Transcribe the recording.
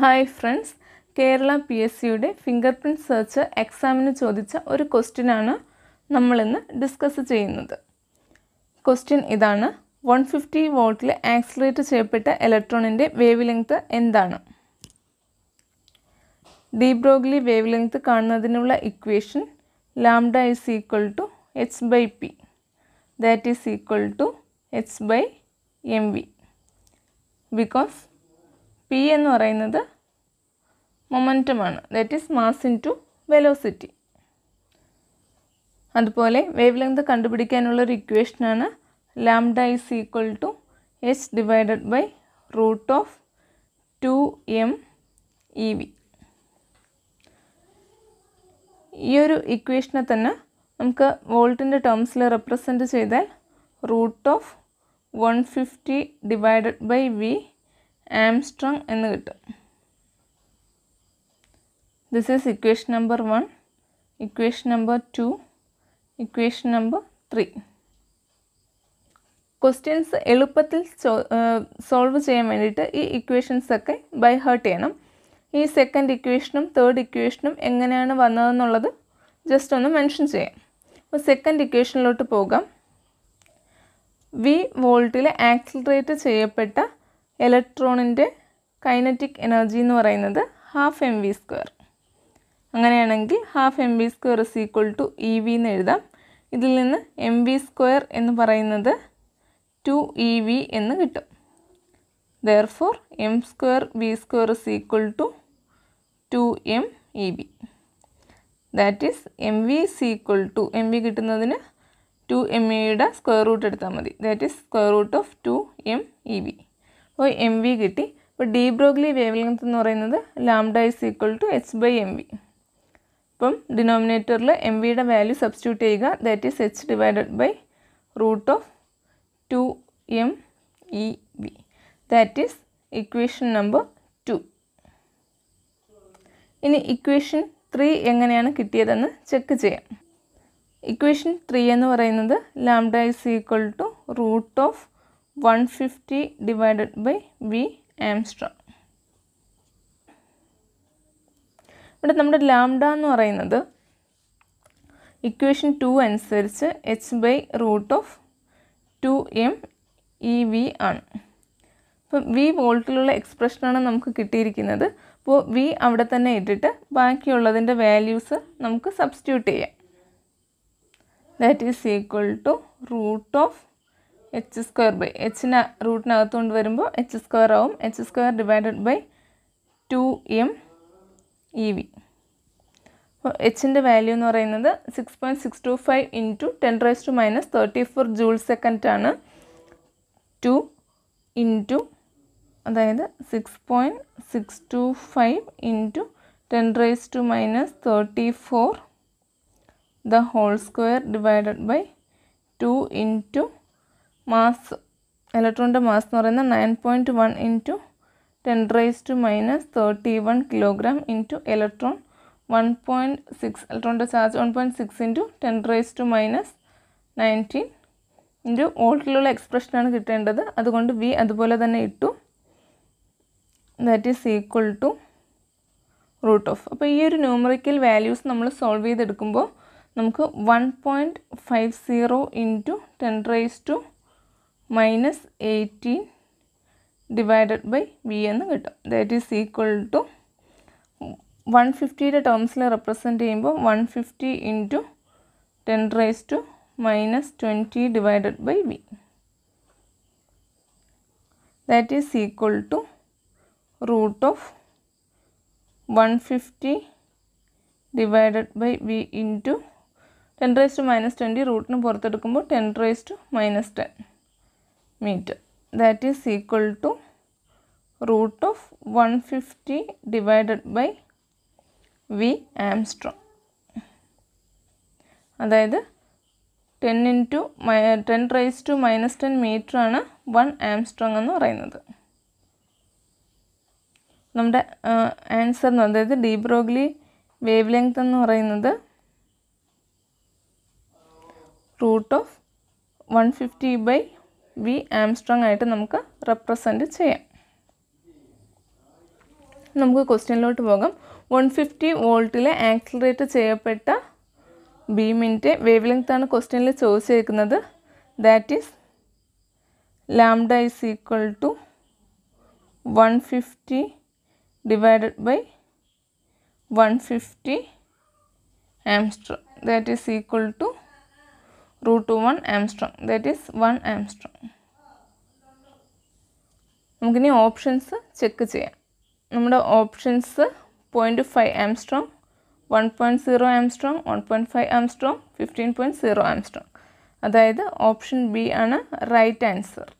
hi friends Kerala P S സിയുടെ fingerprint search എക്സാമിന് ചോദിച്ച ഒരു ക്വസ്റ്റ്യനാണ് നമ്മളിന്ന് ഡിസ്കസ് ചെയ്യുന്നത് ക്വസ്റ്റ്യൻ ഇതാണ് വൺ ഫിഫ്റ്റി വോൾട്ടിൽ ആക്സിലേറ്റ് ചെയ്യപ്പെട്ട ഇലക്ട്രോണിൻ്റെ വേവ് ലെങ്ത് എന്താണ് ഡീബ്രോഗ്ലി വേവ് ലെങ്ത് കാണുന്നതിനുള്ള equation lambda is equal to H by P that is equal to H by M V because P എന്ന് പറയുന്നത് മൊമെൻറ്റമാണ് that is mass into velocity അതുപോലെ wavelength കണ്ടുപിടിക്കാനുള്ളൊരു ഇക്വേഷനാണ് lambda is equal to H divided by root of two M E V ഈ ഒരു ഇക്വേഷനെ തന്നെ നമുക്ക് വോൾട്ടിൻ്റെ ടേംസിൽ റെപ്രസെൻറ്റ് ചെയ്താൽ root of one fifty divided by V angstrom എന്ന് കിട്ടും this is equation number one equation number two equation number three questions എളുപ്പത്തിൽ സോൾവ് ചെയ്യാൻ വേണ്ടിയിട്ട് ഈ ഇക്വേഷൻസ് ഒക്കെ ബൈ ഹേർട്ട് ചെയ്യണം ഈ സെക്കൻഡ് ഇക്വേഷനും തേർഡ് ഇക്വേഷനും എങ്ങനെയാണ് വന്നതെന്നുള്ളത് ജസ്റ്റ് ഒന്ന് മെൻഷൻ ചെയ്യാം അപ്പോൾ സെക്കൻഡ് ഇക്വേഷനിലോട്ട് പോകാം വി വോൾട്ടിൽ ആക്സിലറേറ്റ് ചെയ്യപ്പെട്ട ഇലക്ട്രോണിൻ്റെ കൈനറ്റിക് എനർജി എന്ന് പറയുന്നത് ഹാഫ് എം വി സ്ക്വയർ അങ്ങനെയാണെങ്കിൽ half M V square is equal to E V എന്ന് എഴുതാം ഇതിൽ നിന്ന് എം വി സ്ക്വയർ എന്ന് പറയുന്നത് ടു ഇ വി എന്ന് കിട്ടും therefore M square V square is equal to two M E V that is M V is equal to M V കിട്ടുന്നതിന് two M എയുടെ സ്ക്വയർ റൂട്ട് എടുത്താൽ മതി that is square root of two M E V അപ്പോൾ M V കിട്ടി അപ്പോൾ de Broglie wavelength എന്ന് പറയുന്നത് lambda is equal to H by M V അപ്പം ഡിനോമിനേറ്ററിൽ എം വിയുടെ വാല്യൂ സബ്സ്റ്റിറ്റ്യൂട്ട് ചെയ്യുക that is H divided by root of two M E V that is equation number two ഇനി equation three എങ്ങനെയാണ് കിട്ടിയതെന്ന് check ചെയ്യാം ഇക്വേഷൻ ത്രീ എന്ന് പറയുന്നത് lambda is equal to root of one fifty divided by V angstrom ഇവിടെ നമ്മുടെ lambda എന്ന് പറയുന്നത് ഇക്വേഷൻ ടു അനുസരിച്ച് H by root of two M E V ആണ് അപ്പം വി വോൾട്ടിലുള്ള എക്സ്പ്രഷനാണ് നമുക്ക് കിട്ടിയിരിക്കുന്നത് അപ്പോൾ വി അവിടെ തന്നെ ഇട്ടിട്ട് ബാക്കിയുള്ളതിൻ്റെ വാല്യൂസ് നമുക്ക് സബ്സ്റ്റിറ്റ്യൂട്ട് ചെയ്യാം that is equal to root of H square by എച്ചിന് റൂട്ടിനകത്ത് വരുമ്പോൾ എച്ച് സ്ക്വയർ ആവും H square divided by two M E V അപ്പോൾ എച്ചിൻ്റെ വാല്യൂ എന്ന് പറയുന്നത് six point six two five into ten raise to minus thirty four joule second ആണ് two into അതായത് six point six two five into ten raise to minus thirty four the whole square divided by two into mass ഇലക്ട്രോണിൻ്റെ mass എന്ന് പറയുന്നത് nine point one into ten raise to minus thirty one kilogram into electron one point six ഇലക്ട്രോണിൻ്റെ charge one point six into ten raise to minus nineteen into വോൾട്ടിലുള്ള എക്സ്പ്രഷനാണ് കിട്ടേണ്ടത് അതുകൊണ്ട് V അതുപോലെ തന്നെ ഇട്ടു that is equal to root of അപ്പോൾ ഈ ഒരു ന്യൂമറിക്കൽ വാല്യൂസ് നമ്മൾ സോൾവ് ചെയ്തെടുക്കുമ്പോൾ നമുക്ക് one point five zero into ten raise to minus eighteen divided by V എന്ന് കിട്ടും that is equal to one ഫിഫ്റ്റിയുടെ ടേംസിൽ റെപ്രസെൻറ്റ് ചെയ്യുമ്പോൾ one fifty into ten raise to minus twenty divided by V that is equal to root of one fifty divided by V into ten raise to minus twenty റൂട്ടിന് പുറത്തെടുക്കുമ്പോൾ ten raise to minus ten metre that is is to root of one fifty divided by V angstrom അതായത് ten into ten raise to minus ten മീറ്ററാണ് one angstrom എന്ന് പറയുന്നത് നമ്മുടെ answer എന്ന് അതായത് de Broglie wavelength എന്ന് പറയുന്നത് root of one fifty by V angstrom ആയിട്ട് നമുക്ക് റെപ്രസെൻ്റ് ചെയ്യാം നമുക്ക് ക്വസ്റ്റ്യനിലോട്ട് പോകാം വൺ ഫിഫ്റ്റി വോൾട്ടിലെ ആക്സിലറേറ്റ് ചെയ്യപ്പെട്ട ബീമിൻ്റെ വേവ് ആണ് ക്വസ്റ്റ്യനിൽ ചോദിച്ചേക്കുന്നത് that is lambda is equal to one fifty divided by one fifty angstrom that is equal to root one angstrom that is one angstrom നമുക്കിനി ഓപ്ഷൻസ് ചെക്ക് ചെയ്യാം നമ്മുടെ options point five angstrom one point zero angstrom one point five angstrom fifteen point zero angstrom അതായത് option B ആണ് right answer